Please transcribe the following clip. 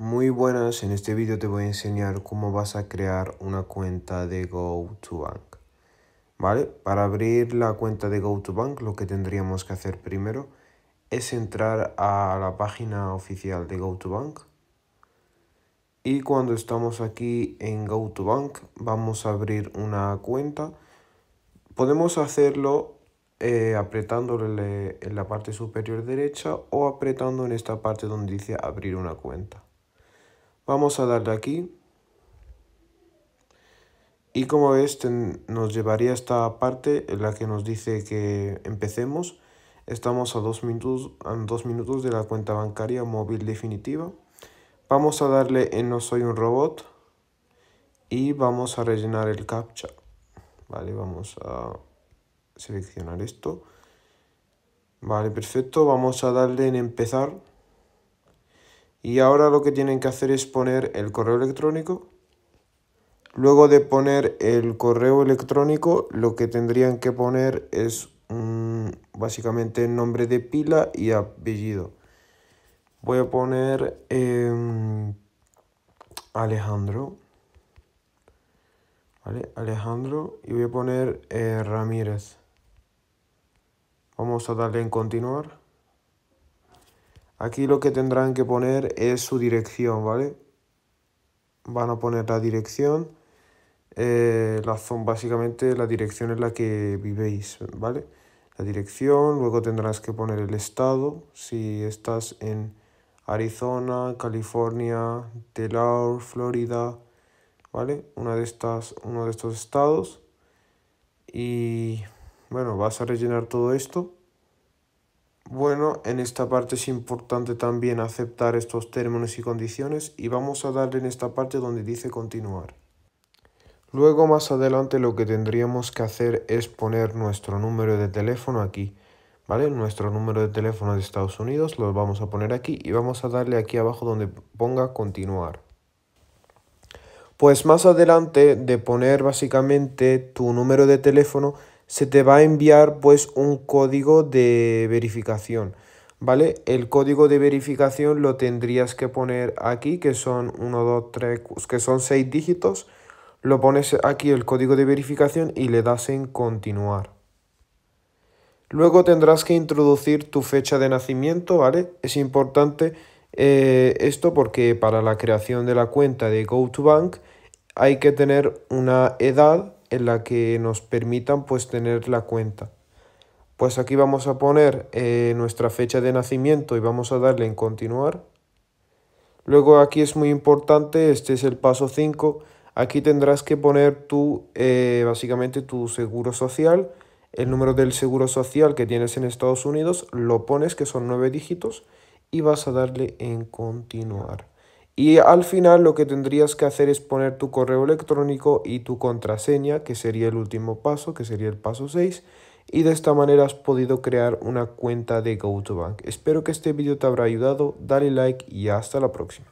Muy buenas, en este vídeo te voy a enseñar cómo vas a crear una cuenta de GoToBank. ¿Vale? Para abrir la cuenta de GoToBank lo que tendríamos que hacer primero es entrar a la página oficial de GoToBank. Y cuando estamos aquí en GoToBank vamos a abrir una cuenta. Podemos hacerlo apretando eh, apretándole en la parte superior derecha o apretando en esta parte donde dice abrir una cuenta. Vamos a darle aquí. Y como ves, nos llevaría a esta parte en la que nos dice que empecemos. Estamos a dos minutos, a dos minutos de la cuenta bancaria móvil definitiva. Vamos a darle en No soy un robot y vamos a rellenar el captcha. Vale, vamos a seleccionar esto. Vale, perfecto. Vamos a darle en empezar y ahora lo que tienen que hacer es poner el correo electrónico. Luego de poner el correo electrónico, lo que tendrían que poner es mm, básicamente nombre de pila y apellido. Voy a poner em, Alejandro. Alejandro y voy a poner eh, Ramírez. Vamos a darle en continuar. Aquí lo que tendrán que poner es su dirección, ¿vale? Van a poner la dirección, eh, la básicamente la dirección en la que vivéis, ¿vale? La dirección, luego tendrás que poner el estado, si estás en Arizona, California, Delaware, Florida, ¿vale? de uno de estos estados. Y bueno, vas a rellenar todo esto. Bueno, en esta parte es importante también aceptar estos términos y condiciones y vamos a darle en esta parte donde dice continuar. Luego más adelante lo que tendríamos que hacer es poner nuestro número de teléfono aquí, ¿vale? Nuestro número de teléfono de Estados Unidos lo vamos a poner aquí y vamos a darle aquí abajo donde ponga continuar. Pues más adelante de poner básicamente tu número de teléfono se te va a enviar pues un código de verificación. ¿Vale? El código de verificación lo tendrías que poner aquí, que son 1, 2, 3, que son 6 dígitos. Lo pones aquí el código de verificación y le das en continuar. Luego tendrás que introducir tu fecha de nacimiento, ¿vale? Es importante eh, esto porque para la creación de la cuenta de GoToBank hay que tener una edad en la que nos permitan pues tener la cuenta. Pues aquí vamos a poner eh, nuestra fecha de nacimiento y vamos a darle en continuar. Luego aquí es muy importante, este es el paso 5, aquí tendrás que poner tu, eh, básicamente tu seguro social, el número del seguro social que tienes en Estados Unidos, lo pones que son 9 dígitos y vas a darle en continuar. Y al final lo que tendrías que hacer es poner tu correo electrónico y tu contraseña, que sería el último paso, que sería el paso 6. Y de esta manera has podido crear una cuenta de GoToBank. Espero que este vídeo te habrá ayudado, dale like y hasta la próxima.